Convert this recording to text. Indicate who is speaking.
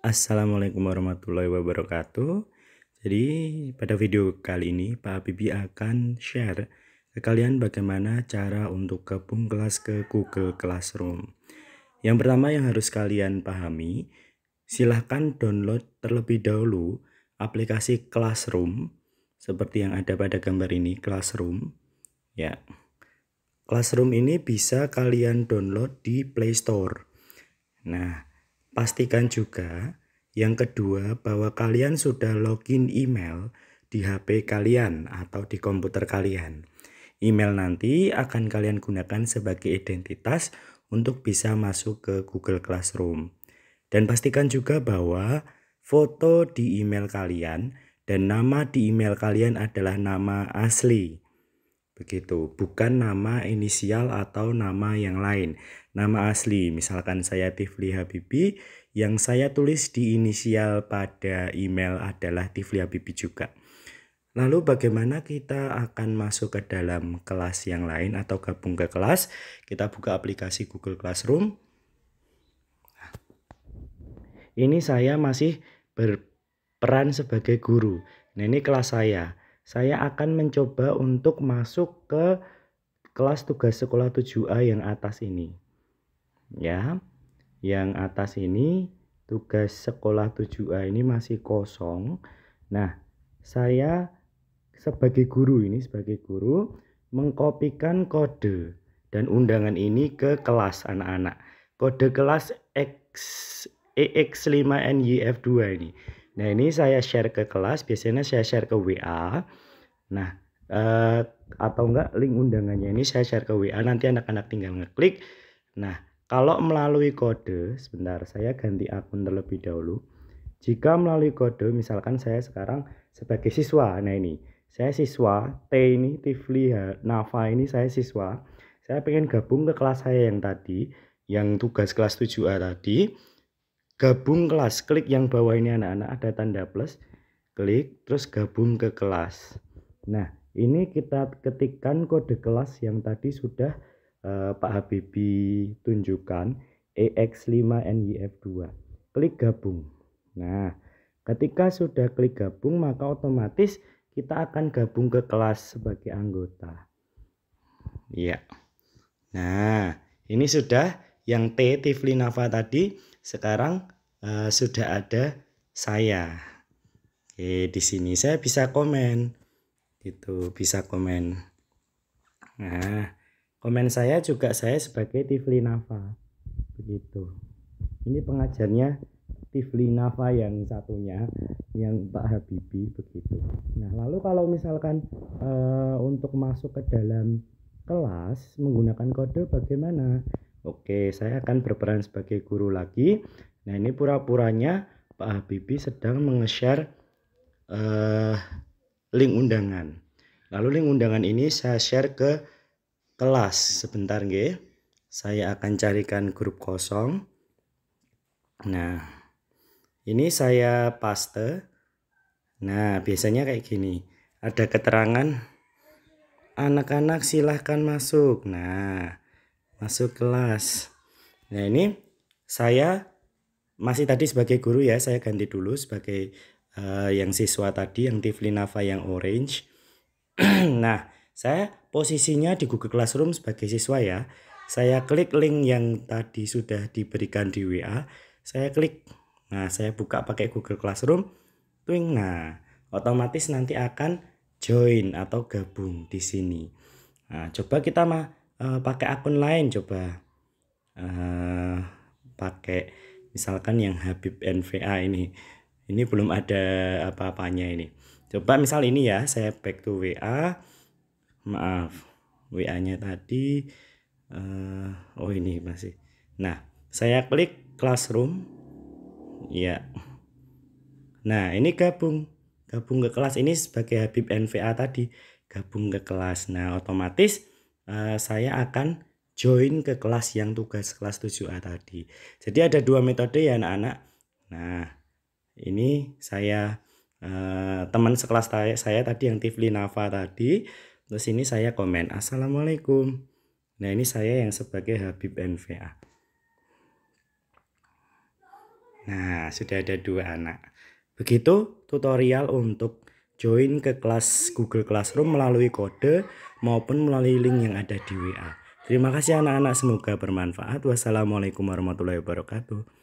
Speaker 1: Assalamualaikum warahmatullahi wabarakatuh. Jadi pada video kali ini Pak Bibi akan share ke kalian bagaimana cara untuk gabung kelas ke Google Classroom. Yang pertama yang harus kalian pahami, silahkan download terlebih dahulu aplikasi Classroom seperti yang ada pada gambar ini Classroom. Ya. Classroom ini bisa kalian download di Play Store. Nah, Pastikan juga yang kedua bahwa kalian sudah login email di HP kalian atau di komputer kalian. Email nanti akan kalian gunakan sebagai identitas untuk bisa masuk ke Google Classroom. Dan pastikan juga bahwa foto di email kalian dan nama di email kalian adalah nama asli. Begitu, bukan nama inisial atau nama yang lain nama asli. Misalkan saya Tifli Habibi, yang saya tulis di inisial pada email adalah Tifli Habibi juga. Lalu bagaimana kita akan masuk ke dalam kelas yang lain atau gabung ke kelas? Kita buka aplikasi Google Classroom. Ini saya masih berperan sebagai guru. Nah, ini kelas saya. Saya akan mencoba untuk masuk ke kelas tugas sekolah 7A yang atas ini ya yang atas ini tugas sekolah 7A ini masih kosong nah saya sebagai guru ini sebagai guru mengkopikan kode dan undangan ini ke kelas anak-anak kode kelas X EX5NYF2 ini nah ini saya share ke kelas biasanya saya share ke WA nah eh, atau enggak link undangannya ini saya share ke WA nanti anak-anak tinggal ngeklik nah kalau melalui kode, sebentar saya ganti akun terlebih dahulu. Jika melalui kode, misalkan saya sekarang sebagai siswa, nah ini saya siswa, T ini Tifli Nafa ini saya siswa. Saya pengen gabung ke kelas saya yang tadi, yang tugas kelas 7A tadi. Gabung kelas, klik yang bawah ini anak-anak ada tanda plus, klik terus gabung ke kelas. Nah, ini kita ketikkan kode kelas yang tadi sudah Eh, Pak Habibie tunjukkan EX5NYF2 klik gabung nah ketika sudah klik gabung maka otomatis kita akan gabung ke kelas sebagai anggota ya nah ini sudah yang T Tifli Nava tadi sekarang uh, sudah ada saya Oke, di sini saya bisa komen. Gitu, bisa komen. Nah, Komen saya juga saya sebagai Tifli Nafa. Begitu. Ini pengajarnya Tifli Nafa yang satunya yang Pak Habibi begitu. Nah, lalu kalau misalkan e, untuk masuk ke dalam kelas menggunakan kode bagaimana? Oke, saya akan berperan sebagai guru lagi. Nah, ini pura-puranya Pak Habibi sedang meng share uh, eh, link undangan. Lalu link undangan ini saya share ke kelas sebentar nggih. Saya akan carikan grup kosong. Nah, ini saya paste. Nah, biasanya kayak gini. Ada keterangan anak-anak silahkan masuk. Nah, masuk kelas. Nah, ini saya masih tadi sebagai guru ya, saya ganti dulu sebagai uh, yang siswa tadi yang Tiflinava yang orange. nah, saya posisinya di Google Classroom sebagai siswa ya. Saya klik link yang tadi sudah diberikan di WA. Saya klik. Nah, saya buka pakai Google Classroom. Twing. Nah, otomatis nanti akan join atau gabung di sini. Nah, coba kita mah eh, uh, pakai akun lain coba. Uh, pakai misalkan yang Habib NVA ini. Ini belum ada apa-apanya ini. Coba misal ini ya, saya back to WA maaf WA-nya tadi uh, oh ini masih nah saya klik classroom ya nah ini gabung gabung ke kelas ini sebagai Habib NVA tadi gabung ke kelas nah otomatis uh, saya akan join ke kelas yang tugas kelas 7A tadi jadi ada dua metode ya anak-anak nah ini saya uh, teman sekelas saya, saya tadi yang Tifli Nava tadi Terus ini saya komen, Assalamualaikum. Nah ini saya yang sebagai Habib NVA. Nah sudah ada dua anak. Begitu tutorial untuk join ke kelas Google Classroom melalui kode maupun melalui link yang ada di WA. Terima kasih anak-anak, semoga bermanfaat. Wassalamualaikum warahmatullahi wabarakatuh.